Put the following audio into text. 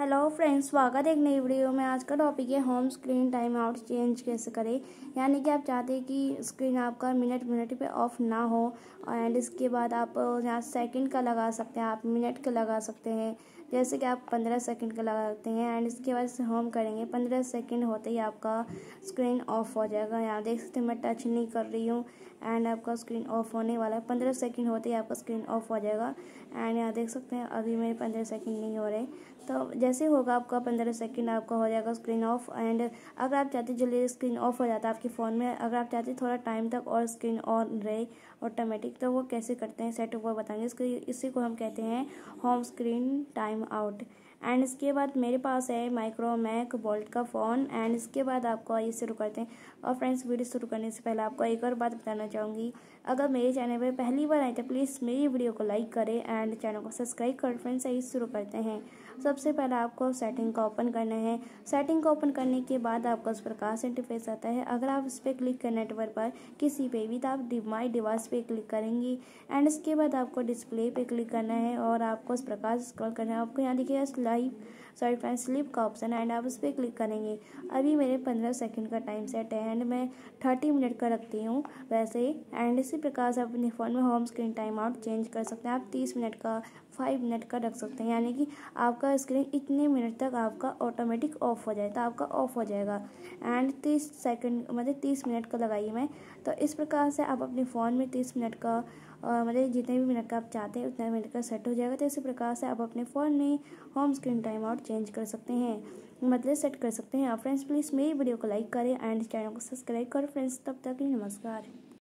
hello friends स्वागत है एक नई वीडियो में आज का टॉपिक है home screen time out change कैसे करें यानी कि आप चाहते हैं कि स्क्रीन आपका मिनट मिनट पे ऑफ ना हो एंड इसके बाद आप यहाँ सेकंड का लगा सकते हैं आप मिनट का लगा सकते हैं जैसे कि आप पंद्रह सेकंड का लगा सकते हैं एंड इसके बाद इसे होम करेंगे पंद्रह सेकेंड होते ही आपका स्क्रीन ऑफ हो जाएगा यहाँ देख सकते हैं मैं टच नहीं कर रही हूँ एंड आपका स्क्रीन ऑफ होने वाला है पंद्रह सेकेंड होते ही आपका स्क्रीन ऑफ हो जाएगा एंड यहाँ देख सकते हैं अभी मेरे पंद्रह सेकेंड नहीं हो रहे तो जैसे होगा आपका पंद्रह सेकेंड आपका हो जाएगा स्क्रीन ऑफ एंड अगर आप चाहते जल्दी स्क्रीन ऑफ हो जाता है आपके फ़ोन में अगर आप चाहते थोड़ा टाइम तक और स्क्रीन ऑन रहे ऑटोमेटिक तो वो कैसे करते हैं सेट वो बताएंगे इसको इसी को हम कहते हैं home screen time out and इसके बाद मेरे पास है माइक्रो मैक बोल्ट का फ़ोन एंड इसके बाद आपको ये शुरू करते हैं और फ्रेंड्स वीडियो शुरू करने से पहले आपको एक और बात बताना चाहूँगी अगर मेरे चैनल पर पहली बार आए तो प्लीज़ मेरी वीडियो को लाइक करें एंड चैनल को सब्सक्राइब कर फ्रेंड्स यही शुरू करते हैं सबसे पहले आपको सेटिंग का ओपन करना है सेटिंग का ओपन करने के बाद आपका उस प्रकाश इंटरफेस आता है अगर आप इस पर क्लिक करें नेटवर्क पर किसी पे भी तो आप माई डिवाइस पे क्लिक करेंगी एंड इसके बाद आपको डिस्प्ले पे क्लिक करना है और आपको उस प्रकाश स्क्रॉल करना है आपको यहाँ देखिएगा लाइव सॉरी फ्रेंड स्लिप का ऑप्शन है एंड आप उस पर क्लिक करेंगे अभी मेरे पंद्रह सेकेंड का टाइम सेट है एंड मैं थर्टी मिनट का रखती हूँ वैसे एंड इसी प्रकार से आप अपने फ़ोन में home screen time out change कर सकते हैं आप तीस मिनट का फाइव मिनट का रख सकते हैं यानी कि आपका आपका स्क्रीन इतने मिनट तक आपका ऑटोमेटिक ऑफ हो जाए तो आपका ऑफ हो जाएगा एंड तीस सेकंड मतलब तीस मिनट का लगाइए मैं तो इस प्रकार से आप अपने फ़ोन में तीस मिनट का मतलब जितने भी मिनट का आप चाहते हैं उतना मिनट का सेट हो जाएगा तो इसी प्रकार से आप अपने फ़ोन में home screen time out change कर सकते हैं मतलब सेट कर सकते हैं फ्रेंड्स प्लीज़ मेरी वीडियो को लाइक करें एंड चैनल को सब्सक्राइब करें फ्रेंड्स तब तक ही नमस्कार